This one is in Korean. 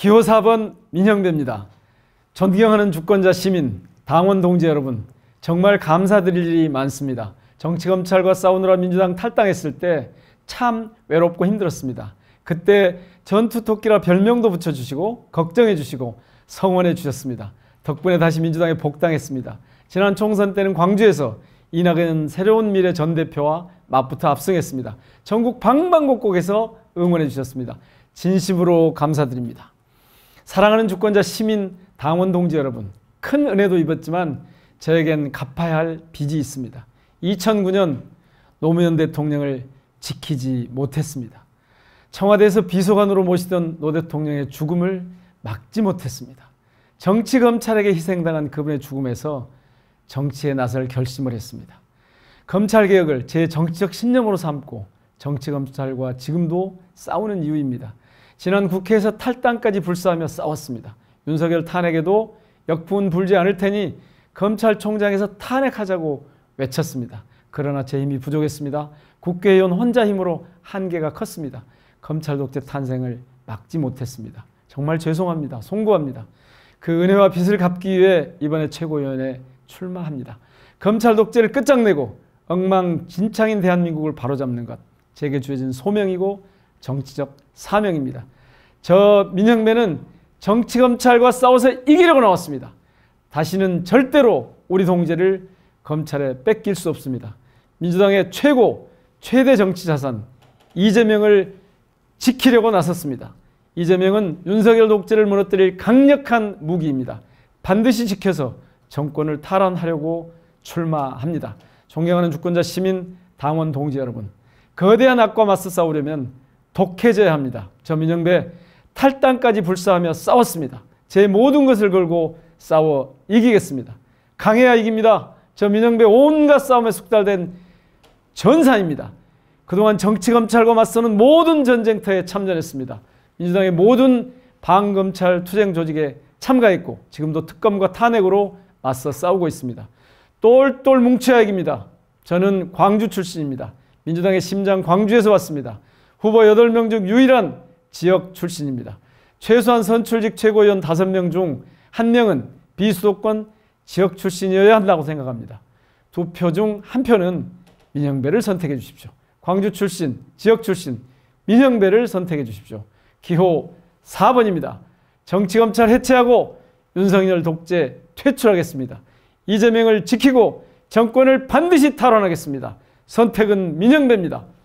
기호 4번 민영대입니다. 존경하는 주권자 시민, 당원 동지 여러분 정말 감사드릴 일이 많습니다. 정치검찰과 싸우느라 민주당 탈당했을 때 참 외롭고 힘들었습니다. 그때 전투토끼라 별명도 붙여주시고 걱정해주시고 성원해주셨습니다. 덕분에 다시 민주당에 복당했습니다. 지난 총선 때는 광주에서 이낙연 새로운 미래 전 대표와 맞붙어 압승했습니다. 전국 방방곡곡에서 응원해 주셨습니다. 진심으로 감사드립니다. 사랑하는 주권자 시민 당원 동지 여러분, 큰 은혜도 입었지만 저에겐 갚아야 할 빚이 있습니다. 2009년 노무현 대통령을 지키지 못했습니다. 청와대에서 비서관으로 모시던 노 대통령의 죽음을 막지 못했습니다. 정치 검찰에게 희생당한 그분의 죽음에서 정치에 나설 결심을 했습니다. 검찰 개혁을 제 정치적 신념으로 삼고 정치 검찰과 지금도 싸우는 이유입니다. 지난 국회에서 탈당까지 불사하며 싸웠습니다. 윤석열 탄핵에도 역분 불지 않을 테니 검찰총장에서 탄핵하자고 외쳤습니다. 그러나 제 힘이 부족했습니다. 국회의원 혼자 힘으로 한계가 컸습니다. 검찰 독재 탄생을 막지 못했습니다. 정말 죄송합니다. 송구합니다. 그 은혜와 빚을 갚기 위해 이번에 최고위원회 출마합니다. 검찰 독재를 끝장내고 엉망진창인 대한민국을 바로잡는 것 제게 주어진 소명이고 정치적 사명입니다. 저 민혁매는 정치검찰과 싸워서 이기려고 나왔습니다. 다시는 절대로 우리 동제를 검찰에 뺏길 수 없습니다. 민주당의 최고, 최대 정치 자산 이재명을 지키려고 나섰습니다. 이재명은 윤석열 독재를 무너뜨릴 강력한 무기입니다. 반드시 지켜서 정권을 탈환하려고 출마합니다. 존경하는 주권자 시민 당원 동지 여러분 거대한 악과 맞서 싸우려면 독해져야 합니다. 저 민영배 탈당까지 불사하며 싸웠습니다. 제 모든 것을 걸고 싸워 이기겠습니다. 강해야 이깁니다. 저 민영배 온갖 싸움에 숙달된 전사입니다. 그동안 정치검찰과 맞서는 모든 전쟁터에 참전했습니다. 민주당의 모든 반검찰 투쟁 조직에 참가했고 지금도 특검과 탄핵으로 맞서 싸우고 있습니다. 똘똘 뭉쳐야 이깁니다. 저는 광주 출신입니다. 민주당의 심장 광주에서 왔습니다. 후보 8명 중 유일한 지역 출신입니다. 최소한 선출직 최고위원 5명 중 1명은 비수도권 지역 출신이어야 한다고 생각합니다. 두 표 중한 표는 민영배를 선택해 주십시오. 광주 출신, 지역 출신, 민영배를 선택해 주십시오. 기호 4번입니다. 정치검찰 해체하고 윤석열 독재 퇴출하겠습니다. 이재명을 지키고 정권을 반드시 탈환하겠습니다. 선택은 민영배입니다.